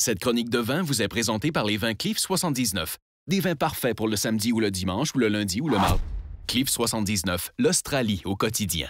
Cette chronique de vin vous est présentée par les vins Cliff 79. Des vins parfaits pour le samedi ou le dimanche ou le lundi ou le mardi. Cliff 79, l'Australie au quotidien.